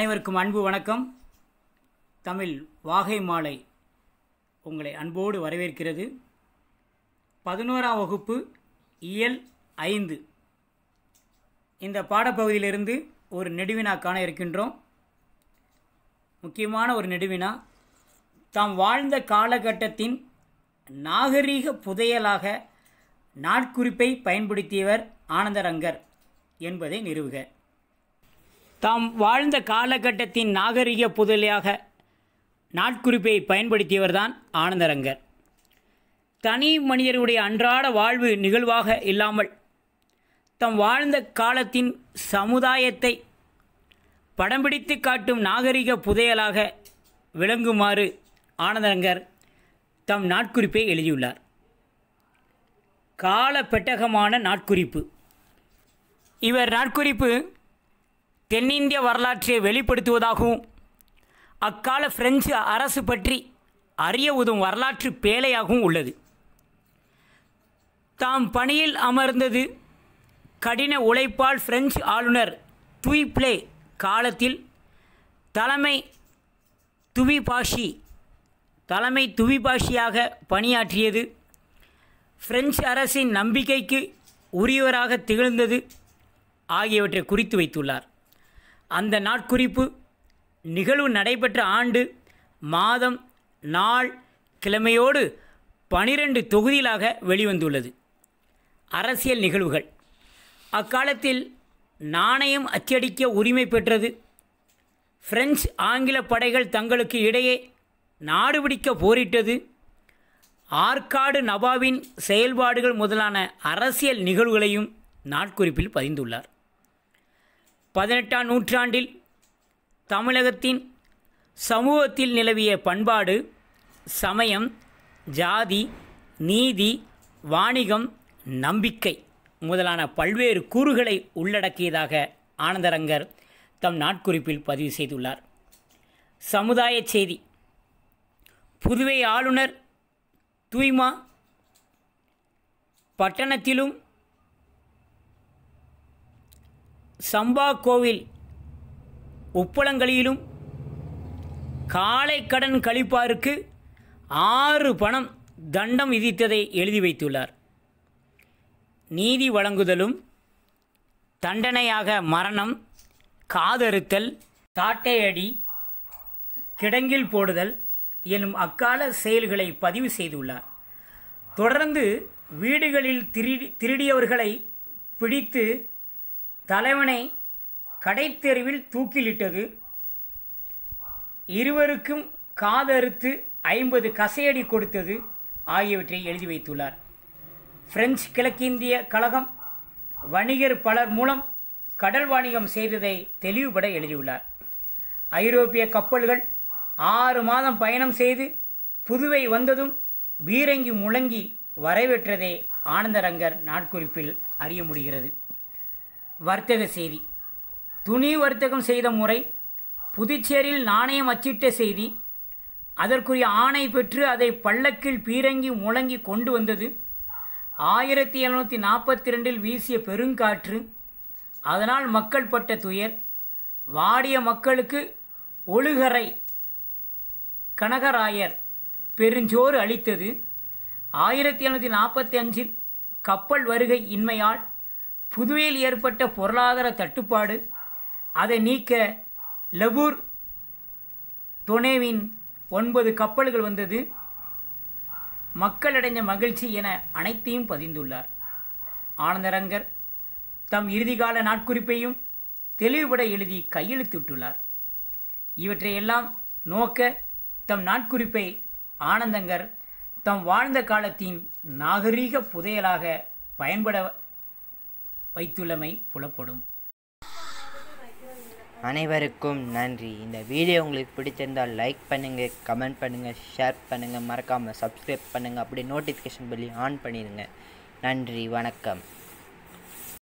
அனைவருக்கும் அன்பு வணக்கம் தமிழ் வாகை மாலை உங்களை அன்போடு வரவேற்கிறது பதினோராம் வகுப்பு இயல் ஐந்து இந்த பாடப்பகுதியிலிருந்து ஒரு நெடுவினா காண இருக்கின்றோம் முக்கியமான ஒரு நெடுவினா தாம் வாழ்ந்த காலகட்டத்தின் நாகரீக புதையலாக நாட்குறிப்பை பயன்படுத்தியவர் ஆனந்தரங்கர் என்பதை நிறுவுக தாம் வாழ்ந்த காலகட்டத்தின் நாகரிக புதலியாக நாட்குறிப்பை பயன்படுத்தியவர்தான் ஆனந்தரங்கர் தனி மனிதருடைய அன்றாட வாழ்வு நிகழ்வாக இல்லாமல் தம் வாழ்ந்த காலத்தின் சமுதாயத்தை படம் பிடித்து காட்டும் நாகரிக புதையலாக விளங்குமாறு ஆனந்தரங்கர் தம் நாட்குறிப்பை எழுதியுள்ளார் கால பெட்டகமான நாட்குறிப்பு இவர் நாட்குறிப்பு தென்னிந்திய வரலாற்றை வெளிப்படுத்துவதாகவும் அக்கால பிரெஞ்சு அரசு பற்றி அறிய உதவும் வரலாற்று பேழையாகவும் உள்ளது தாம் பணியில் அமர்ந்தது கடின உழைப்பால் பிரெஞ்சு ஆளுநர் துய்ப்ளே காலத்தில் தலைமை துவிபாஷி தலைமை துவிபாஷியாக பணியாற்றியது பிரெஞ்சு அரசின் நம்பிக்கைக்கு உரியவராக திகழ்ந்தது ஆகியவற்றை குறித்து வைத்துள்ளார் அந்த நாட்குறிப்பு நிகழ்வு நடைபெற்ற ஆண்டு மாதம் நாள் கிழமையோடு பனிரெண்டு தொகுதியிலாக வெளிவந்துள்ளது அரசியல் நிகழ்வுகள் அக்காலத்தில் நாணயம் அச்சடிக்க உரிமை பெற்றது பிரெஞ்சு ஆங்கில படைகள் தங்களுக்கு இடையே நாடுபிடிக்க போரிட்டது ஆற்காடு நவாவின் செயல்பாடுகள் முதலான அரசியல் நிகழ்வுகளையும் நாட்குறிப்பில் பதிந்துள்ளார் பதினெட்டாம் நூற்றாண்டில் தமிழகத்தின் சமூகத்தில் நிலவிய பண்பாடு சமயம் ஜாதி நீதி வாணிகம் நம்பிக்கை முதலான பல்வேறு கூறுகளை உள்ளடக்கியதாக ஆனந்தரங்கர் தம் நாட்குறிப்பில் பதிவு செய்துள்ளார் சமுதாய செய்தி புதுவை ஆளுநர் தூய்மா பட்டணத்திலும் சம்பா கோவில் உப்பளங்களிலும் காலை கடன் கழிப்பாருக்கு ஆறு பணம் தண்டம் விதித்ததை எழுதி வைத்துள்ளார் நீதி வழங்குதலும் தண்டனையாக மரணம் காதறுத்தல் தாட்டையடி கிடங்கில் போடுதல் எனும் அக்கால செயல்களை பதிவு செய்துள்ளார் தொடர்ந்து வீடுகளில் திருடி திருடியவர்களை பிடித்து தலைவனை கடைத்தெருவில் தூக்கிலிட்டது இருவருக்கும் காதறுத்து ஐம்பது கசையடி கொடுத்தது ஆகியவற்றை எழுதி வைத்துள்ளார் பிரெஞ்சு கிழக்கிந்திய கழகம் வணிகர் பலர் மூலம் கடல் வாணிகம் செய்ததை தெளிவுபட எழுதியுள்ளார் ஐரோப்பிய கப்பல்கள் ஆறு மாதம் பயணம் செய்து புதுவை வந்ததும் பீரங்கி முழங்கி வரவேற்றதை ஆனந்தரங்கர் நாட்குறிப்பில் அறிய முடிகிறது வர்த்தக செய்தி துணி வர்த்தகம் செய்த முறை புதுச்சேரியில் நாணயம் அச்சிட்ட செய்தி அதற்குரிய ஆணை பெற்று அதை பள்ளக்கில் பீரங்கி முழங்கி கொண்டு வந்தது ஆயிரத்தி எழுநூற்றி நாற்பத்தி ரெண்டில் வீசிய பெருங்காற்று அதனால் மக்கள் பட்ட துயர் வாடிய மக்களுக்கு ஒழுகரை கனகராயர் பெருஞ்சோறு அளித்தது ஆயிரத்தி எழுநூற்றி நாற்பத்தி அஞ்சில் கப்பல் வருகை இன்மையால் புதுவையில் ஏற்பட்ட பொருளாதார தட்டுப்பாடு அதை நீக்க லபூர் துணைவின் ஒன்பது கப்பல்கள் வந்தது மக்களடைஞ்ச மகிழ்ச்சி என அனைத்தையும் பதிந்துள்ளார் ஆனந்தரங்கர் தம் இறுதிகால நாட்குறிப்பையும் தெளிவுபட எழுதி கையெழுத்துட்டுள்ளார் இவற்றையெல்லாம் நோக்க தம் நாட்குறிப்பை ஆனந்தங்கர் தம் வாழ்ந்த காலத்தின் நாகரீக புதையலாக பயன்பட வைத்துள்ளமை புலப்படும் அனைவருக்கும் நன்றி இந்த வீடியோ உங்களுக்கு பிடிச்சிருந்தால் லைக் பண்ணுங்கள் கமெண்ட் பண்ணுங்கள் ஷேர் பண்ணுங்கள் மறக்காமல் சப்ஸ்கிரைப் பண்ணுங்கள் அப்படி நோட்டிஃபிகேஷன் பண்ணி ஆன் பண்ணிடுங்க நன்றி வணக்கம்